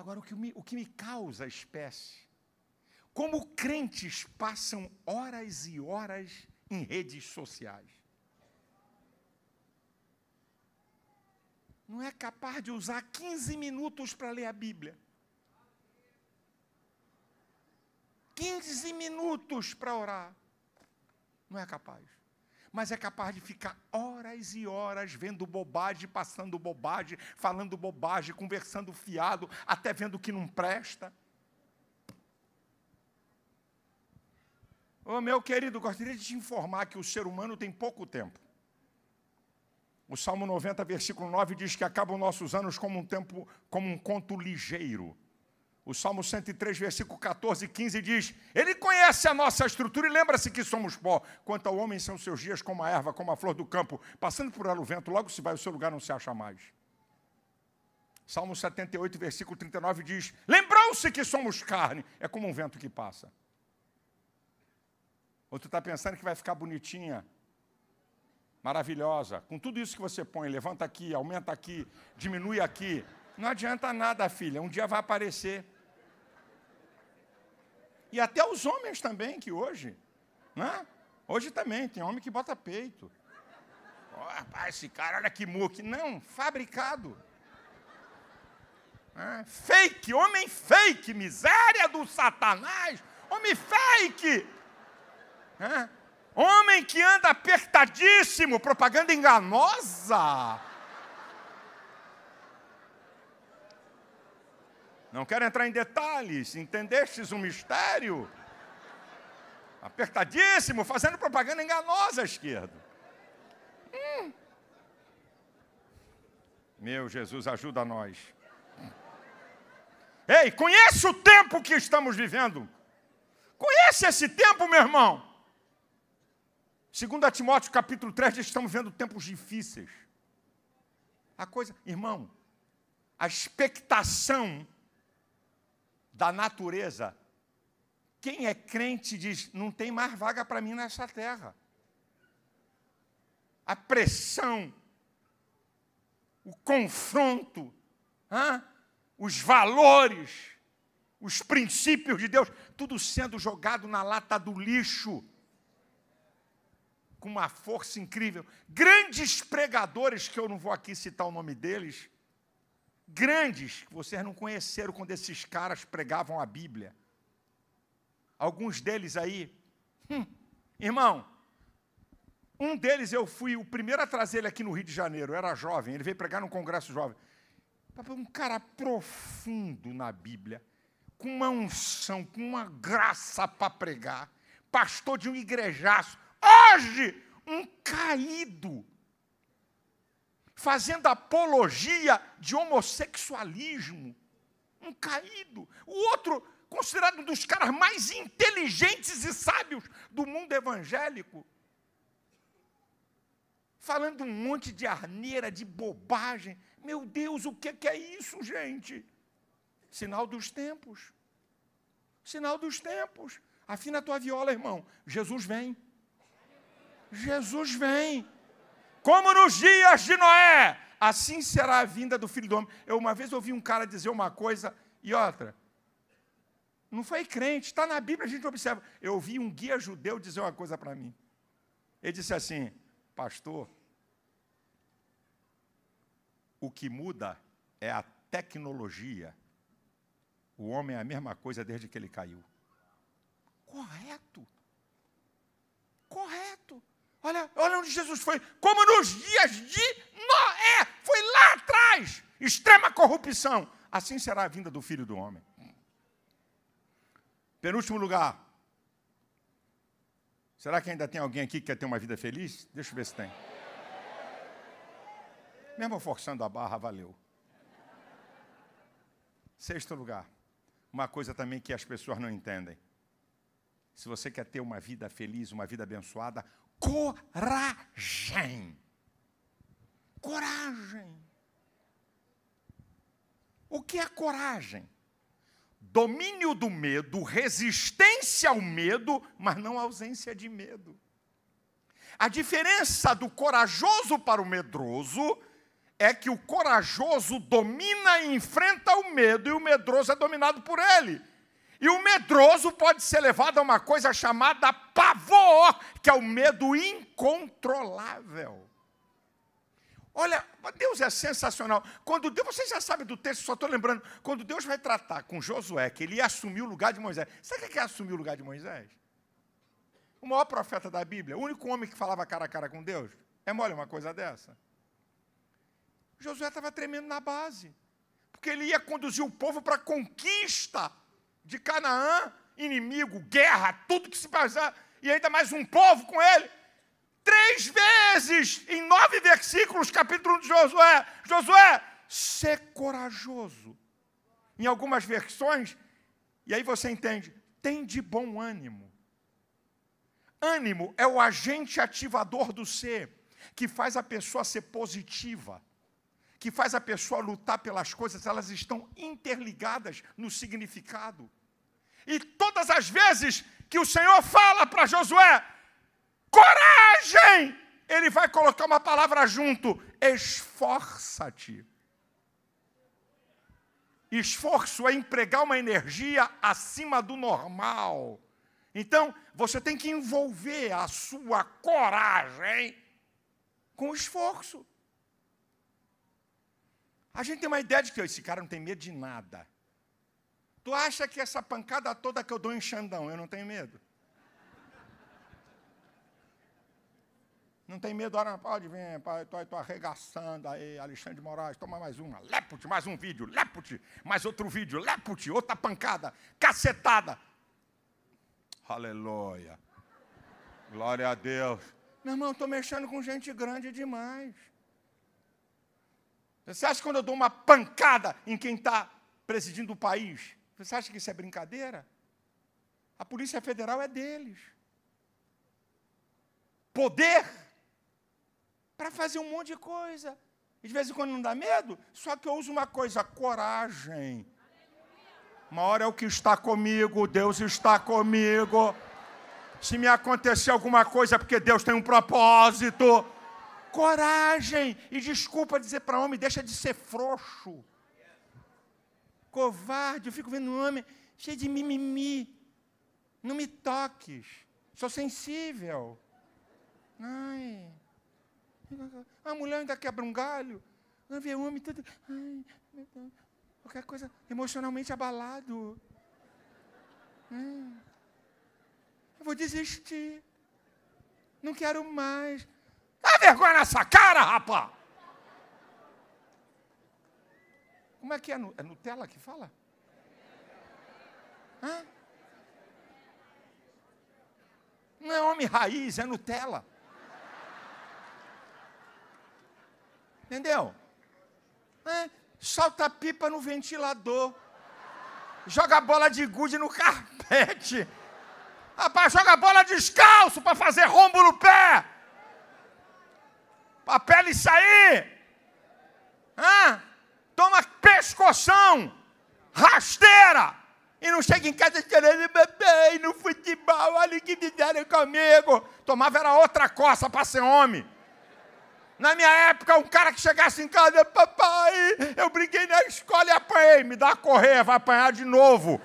Agora, o que me, o que me causa espécie? Como crentes passam horas e horas em redes sociais. Não é capaz de usar 15 minutos para ler a Bíblia. 15 minutos para orar. Não é capaz mas é capaz de ficar horas e horas vendo bobagem, passando bobagem, falando bobagem, conversando fiado, até vendo que não presta. Ô, oh, meu querido, gostaria de te informar que o ser humano tem pouco tempo. O Salmo 90, versículo 9 diz que acabam nossos anos como um tempo, como um conto ligeiro. O Salmo 103, versículo 14 e 15 diz: Ele conhece a nossa estrutura e lembra-se que somos pó. Quanto ao homem, são seus dias como a erva, como a flor do campo, passando por ela o vento, logo se vai, o seu lugar não se acha mais. Salmo 78, versículo 39 diz: Lembrou-se que somos carne, é como um vento que passa. Ou tu está pensando que vai ficar bonitinha, maravilhosa, com tudo isso que você põe, levanta aqui, aumenta aqui, diminui aqui. Não adianta nada, filha, um dia vai aparecer. E até os homens também, que hoje, né? Hoje também, tem homem que bota peito. Oh, rapaz, esse cara, olha que muque. Não, fabricado. Né? fake, homem fake, miséria do satanás, homem fake. Né? homem que anda apertadíssimo, propaganda enganosa. Não quero entrar em detalhes, entendestes um mistério? Apertadíssimo, fazendo propaganda enganosa à esquerda. Hum. Meu Jesus, ajuda nós. Ei, conhece o tempo que estamos vivendo. Conhece esse tempo, meu irmão. Segundo Timóteo capítulo 3, estamos vendo tempos difíceis. A coisa, irmão, a expectação da natureza, quem é crente diz: não tem mais vaga para mim nessa terra. A pressão, o confronto, os valores, os princípios de Deus, tudo sendo jogado na lata do lixo, com uma força incrível. Grandes pregadores, que eu não vou aqui citar o nome deles, grandes, que vocês não conheceram quando esses caras pregavam a Bíblia. Alguns deles aí, hum, irmão, um deles eu fui o primeiro a trazer ele aqui no Rio de Janeiro, era jovem, ele veio pregar num congresso jovem. Um cara profundo na Bíblia, com uma unção, com uma graça para pregar, pastor de um igrejaço. Hoje, um caído, fazendo apologia de homossexualismo. Um caído. O outro, considerado um dos caras mais inteligentes e sábios do mundo evangélico. Falando um monte de arneira, de bobagem. Meu Deus, o que, é isso, gente? Sinal dos tempos. Sinal dos tempos. Afina a tua viola, irmão. Jesus vem. Jesus vem como nos dias de Noé, assim será a vinda do filho do homem. Eu uma vez ouvi um cara dizer uma coisa e outra. Não foi crente, está na Bíblia, a gente observa. Eu ouvi um guia judeu dizer uma coisa para mim. Ele disse assim: Pastor, o que muda é a tecnologia. O homem é a mesma coisa desde que ele caiu. Correto. Correto. Olha, olha onde Jesus foi. Como nos dias de Noé. Foi lá atrás. Extrema corrupção. Assim será a vinda do filho do homem. Penúltimo lugar. Será que ainda tem alguém aqui que quer ter uma vida feliz? Deixa eu ver se tem. Mesmo forçando a barra, valeu. Sexto lugar. Uma coisa também que as pessoas não entendem. Se você quer ter uma vida feliz, uma vida abençoada, coragem. Coragem. O que é coragem? Domínio do medo, resistência ao medo, mas não ausência de medo. A diferença do corajoso para o medroso é que o corajoso domina e enfrenta o medo, e o medroso é dominado por ele. E o medroso pode ser levado a uma coisa chamada pavor, que é o medo incontrolável. Olha, Deus é sensacional. Quando Deus, vocês já sabem do texto, só estou lembrando, quando Deus vai tratar com Josué, que ele ia assumir o lugar de Moisés. Sabe o é que é assumir o lugar de Moisés? O maior profeta da Bíblia, o único homem que falava cara a cara com Deus. É mole uma coisa dessa? Josué estava tremendo na base, porque ele ia conduzir o povo para a conquista de Canaã, inimigo, guerra, tudo que se passar, e ainda mais um povo com ele. Três vezes, em nove versículos, capítulo 1 de Josué: Josué, ser corajoso. Em algumas versões, e aí você entende, tem de bom ânimo. Ânimo é o agente ativador do ser, que faz a pessoa ser positiva que faz a pessoa lutar pelas coisas, elas estão interligadas no significado. E todas as vezes que o Senhor fala para Josué, coragem, ele vai colocar uma palavra junto: esforça-te. Esforço é empregar uma energia acima do normal. Então, você tem que envolver a sua coragem com esforço. A gente tem uma ideia de que esse cara não tem medo de nada. Tu acha que essa pancada toda que eu dou em Xandão, eu não tenho medo? Não tem medo, hora pode vir, estou arregaçando aí, Alexandre de Moraes, toma mais uma, lepute, mais um vídeo, lepute, mais outro vídeo, lepute, outra pancada, cacetada. Aleluia. Glória a Deus. Meu irmão, estou mexendo com gente grande demais. Você acha que quando eu dou uma pancada em quem está presidindo o país, você acha que isso é brincadeira? A Polícia Federal é deles. Poder para fazer um monte de coisa. E de vez em quando não dá medo, só que eu uso uma coisa, coragem. Uma hora é o que está comigo, Deus está comigo. Se me acontecer alguma coisa, é porque Deus tem um propósito coragem. E desculpa dizer para homem, deixa de ser frouxo. Covarde, eu fico vendo um homem cheio de mimimi. Não me toques. Sou sensível. Ai. A mulher ainda quebra um galho. Não vê homem tudo. Ai, qualquer coisa emocionalmente abalado. Eu vou desistir. Não quero mais. Dá vergonha nessa cara, rapá! Como é que é? É Nutella que fala? Hã? Não é homem raiz, é Nutella. Entendeu? É, solta a pipa no ventilador. Joga bola de gude no carpete. Rapaz, joga bola descalço para fazer rombo no pé a pele sair. Hã? Toma pescoção, rasteira. E não chega em casa querendo beber no futebol, olha o que fizeram comigo. Tomava era outra coça para ser homem. Na minha época, um cara que chegasse em casa, papai, eu briguei na escola e apanhei. Me dá a correia, vai apanhar de novo.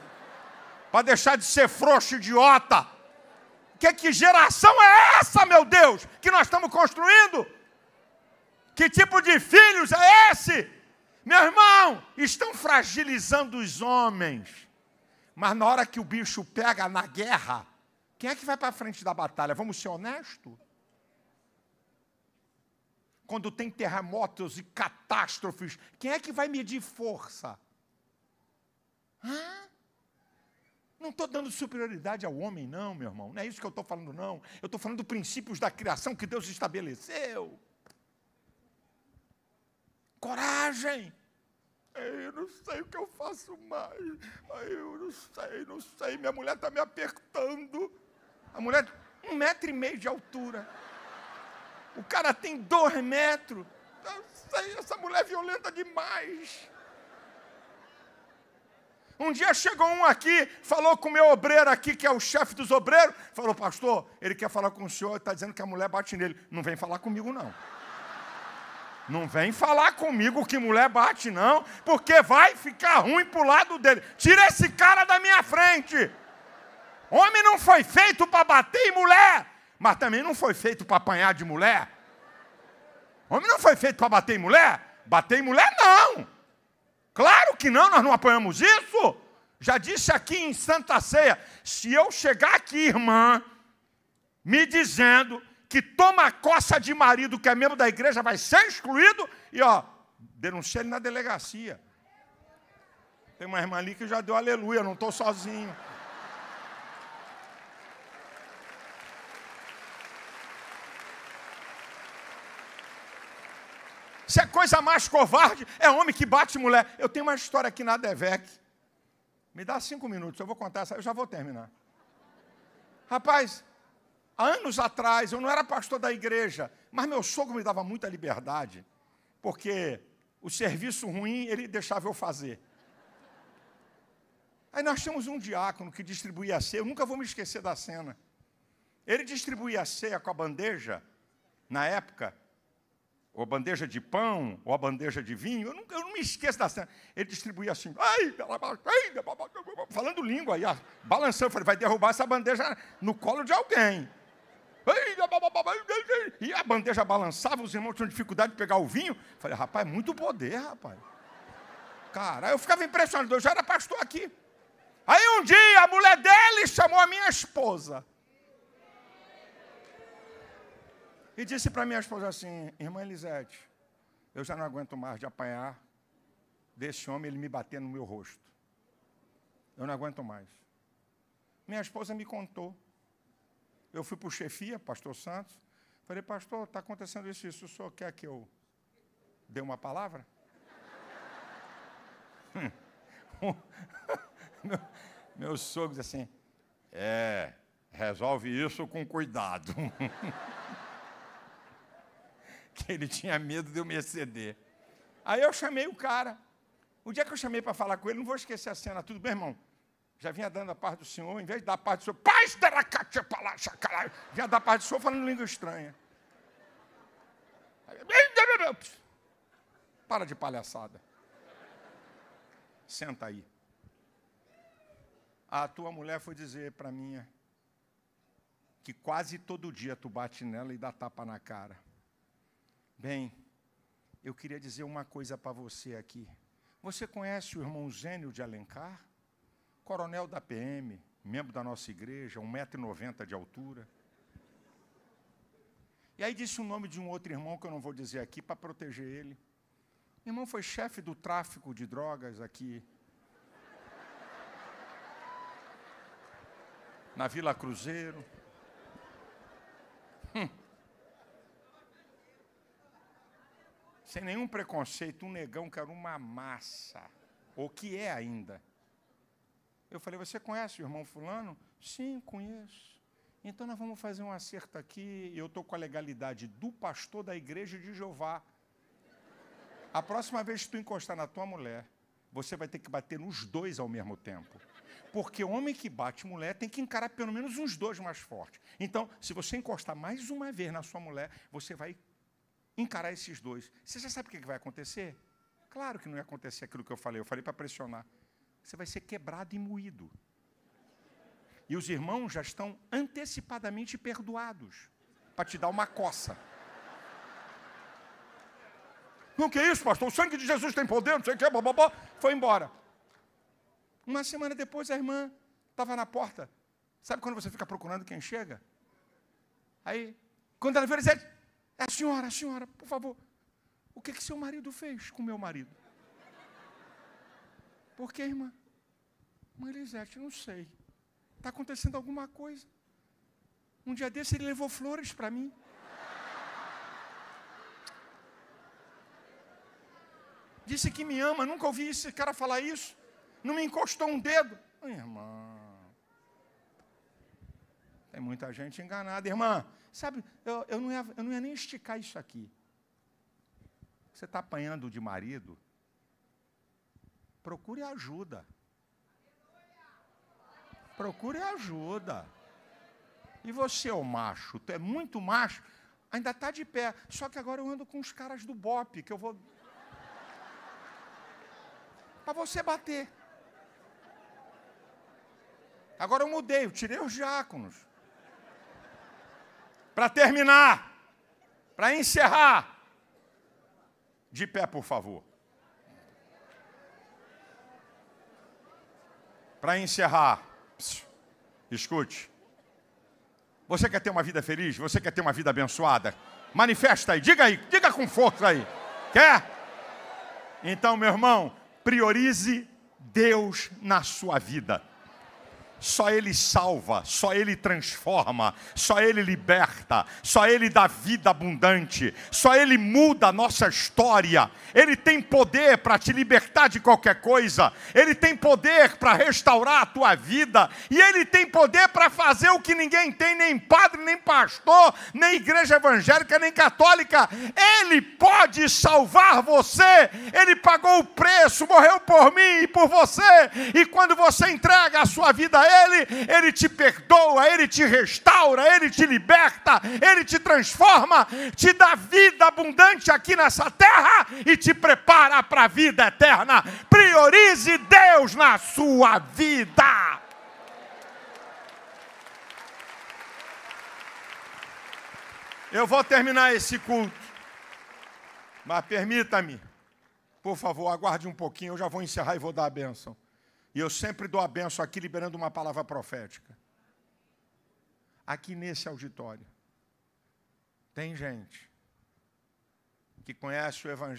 Para deixar de ser frouxo, idiota. Que, que geração é essa, meu Deus, que nós estamos construindo? Que tipo de filhos é esse? Meu irmão, estão fragilizando os homens. Mas na hora que o bicho pega na guerra, quem é que vai para a frente da batalha? Vamos ser honestos? Quando tem terremotos e catástrofes, quem é que vai medir força? Hã? Não estou dando superioridade ao homem, não, meu irmão. Não é isso que eu estou falando, não. Eu estou falando dos princípios da criação que Deus estabeleceu coragem. Eu não sei o que eu faço mais. Eu não sei, não sei. Minha mulher está me apertando. A mulher tem um metro e meio de altura. O cara tem dois metros. Eu sei, essa mulher é violenta demais. Um dia chegou um aqui, falou com o meu obreiro aqui, que é o chefe dos obreiros. Falou, pastor, ele quer falar com o senhor, está dizendo que a mulher bate nele. Não vem falar comigo, não. Não vem falar comigo que mulher bate, não, porque vai ficar ruim pro lado dele. Tira esse cara da minha frente. Homem não foi feito para bater em mulher, mas também não foi feito para apanhar de mulher. Homem não foi feito para bater em mulher? Bater em mulher, não. Claro que não, nós não apanhamos isso. Já disse aqui em Santa Ceia: se eu chegar aqui, irmã, me dizendo que toma coça de marido que é membro da igreja vai ser excluído e, ó, denuncia ele na delegacia. Tem uma irmã ali que já deu aleluia, não estou sozinho. Se é coisa mais covarde é homem que bate mulher. Eu tenho uma história aqui na Devec. Me dá cinco minutos, eu vou contar essa, eu já vou terminar. Rapaz, Há anos atrás, eu não era pastor da igreja, mas meu sogro me dava muita liberdade, porque o serviço ruim ele deixava eu fazer. Aí nós tínhamos um diácono que distribuía a ceia, eu nunca vou me esquecer da cena. Ele distribuía a ceia com a bandeja, na época, ou a bandeja de pão, ou a bandeja de vinho, eu, nunca, eu não me esqueço da cena. Ele distribuía assim, ai, ai, falando língua, e balançando, eu falei, vai derrubar essa bandeja no colo de alguém. E a bandeja balançava, os irmãos tinham dificuldade de pegar o vinho. Falei, rapaz, muito poder, rapaz. Cara, eu ficava impressionado, eu já era pastor aqui. Aí um dia a mulher dele chamou a minha esposa. E disse para minha esposa assim: Irmã Elisete, eu já não aguento mais de apanhar desse homem, ele me bater no meu rosto. Eu não aguento mais. Minha esposa me contou eu fui para o chefia, pastor Santos, falei, pastor, está acontecendo isso, isso, o senhor quer que eu dê uma palavra? meu, sogro disse assim, é, resolve isso com cuidado. que ele tinha medo de eu me exceder. Aí eu chamei o cara. O dia que eu chamei para falar com ele, não vou esquecer a cena, tudo bem, irmão? já vinha dando a parte do Senhor, em vez de dar a parte do Senhor, paz teracate palacha, caralho, vinha dar a parte do Senhor falando língua estranha. Para de palhaçada. Senta aí. A tua mulher foi dizer para mim que quase todo dia tu bate nela e dá tapa na cara. Bem, eu queria dizer uma coisa para você aqui. Você conhece o irmão Zênio de Alencar? coronel da PM, membro da nossa igreja, 1,90m de altura. E aí disse o nome de um outro irmão, que eu não vou dizer aqui, para proteger ele. O irmão foi chefe do tráfico de drogas aqui. Na Vila Cruzeiro. Hum. Sem nenhum preconceito, um negão que era uma massa. Ou que é ainda. Eu falei, você conhece o irmão fulano? Sim, conheço. Então nós vamos fazer um acerto aqui, eu estou com a legalidade do pastor da igreja de Jeová. A próxima vez que tu encostar na tua mulher, você vai ter que bater nos dois ao mesmo tempo. Porque homem que bate mulher tem que encarar pelo menos uns dois mais fortes. Então, se você encostar mais uma vez na sua mulher, você vai encarar esses dois. Você já sabe o que vai acontecer? Claro que não ia acontecer aquilo que eu falei. Eu falei para pressionar você vai ser quebrado e moído. E os irmãos já estão antecipadamente perdoados para te dar uma coça. Não, que é isso, pastor? O sangue de Jesus tem poder, não sei o que, bababá. Foi embora. Uma semana depois, a irmã estava na porta. Sabe quando você fica procurando quem chega? Aí, quando ela vê, ela é, é a senhora, a senhora, por favor, o que, que seu marido fez com meu marido? Por que, irmã? Mãe Elisete, não sei. Está acontecendo alguma coisa. Um dia desse ele levou flores para mim. Disse que me ama, nunca ouvi esse cara falar isso. Não me encostou um dedo. Minha irmã. Tem muita gente enganada, irmã. Sabe, eu, eu, não, ia, eu não ia nem esticar isso aqui. Você está apanhando de marido? Procure ajuda. Procure ajuda. E você, é o macho, tu é muito macho, ainda tá de pé. Só que agora eu ando com os caras do BOP, que eu vou. Para você bater. Agora eu mudei, eu tirei os diáconos. Para terminar, para encerrar. De pé, por favor. Para encerrar escute. Você quer ter uma vida feliz? Você quer ter uma vida abençoada? Manifesta aí, diga aí, diga com força aí. Quer? Então, meu irmão, priorize Deus na sua vida. Só Ele salva, só Ele transforma, só Ele liberta, só Ele dá vida abundante, só Ele muda a nossa história. Ele tem poder para te libertar de qualquer coisa, Ele tem poder para restaurar a tua vida, e Ele tem poder para fazer o que ninguém tem, nem padre, nem pastor, nem igreja evangélica, nem católica. Ele pode salvar você, Ele pagou o preço, morreu por mim e por você, e quando você entrega a sua vida a ele, Ele te perdoa, Ele te restaura, Ele te liberta, Ele te transforma, te dá vida abundante aqui nessa terra e te prepara para a vida eterna. Priorize Deus na sua vida. Eu vou terminar esse culto, mas permita-me, por favor, aguarde um pouquinho, eu já vou encerrar e vou dar a benção. E eu sempre dou a benção aqui, liberando uma palavra profética. Aqui nesse auditório, tem gente que conhece o Evangelho.